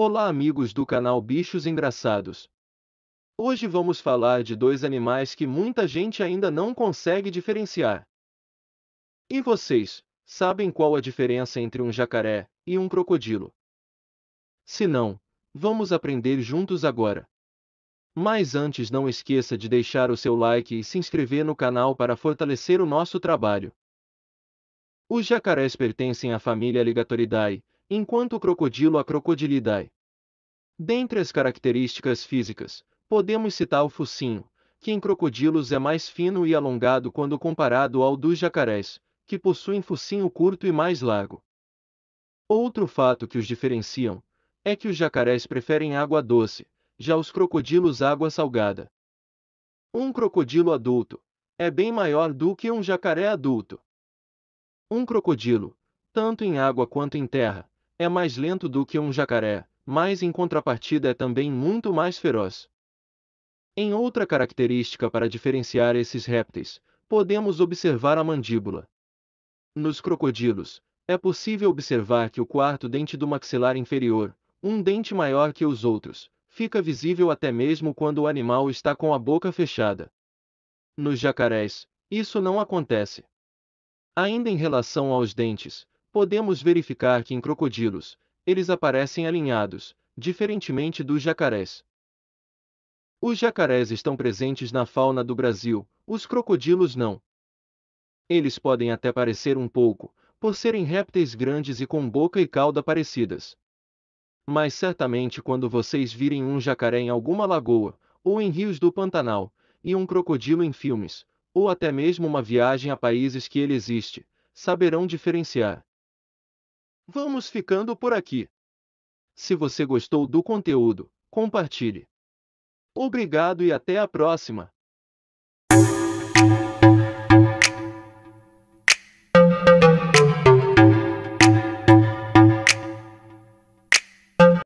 Olá amigos do canal Bichos Engraçados. Hoje vamos falar de dois animais que muita gente ainda não consegue diferenciar. E vocês, sabem qual a diferença entre um jacaré e um crocodilo? Se não, vamos aprender juntos agora. Mas antes não esqueça de deixar o seu like e se inscrever no canal para fortalecer o nosso trabalho. Os jacarés pertencem à família Ligatoridae, enquanto o crocodilo a crocodilidae. Dentre as características físicas, podemos citar o focinho, que em crocodilos é mais fino e alongado quando comparado ao dos jacarés, que possuem focinho curto e mais largo. Outro fato que os diferenciam é que os jacarés preferem água doce, já os crocodilos água salgada. Um crocodilo adulto é bem maior do que um jacaré adulto. Um crocodilo, tanto em água quanto em terra, é mais lento do que um jacaré, mas em contrapartida é também muito mais feroz. Em outra característica para diferenciar esses répteis, podemos observar a mandíbula. Nos crocodilos, é possível observar que o quarto dente do maxilar inferior, um dente maior que os outros, fica visível até mesmo quando o animal está com a boca fechada. Nos jacarés, isso não acontece. Ainda em relação aos dentes, Podemos verificar que em crocodilos, eles aparecem alinhados, diferentemente dos jacarés. Os jacarés estão presentes na fauna do Brasil, os crocodilos não. Eles podem até parecer um pouco, por serem répteis grandes e com boca e cauda parecidas. Mas certamente quando vocês virem um jacaré em alguma lagoa, ou em rios do Pantanal, e um crocodilo em filmes, ou até mesmo uma viagem a países que ele existe, saberão diferenciar. Vamos ficando por aqui. Se você gostou do conteúdo, compartilhe. Obrigado e até a próxima!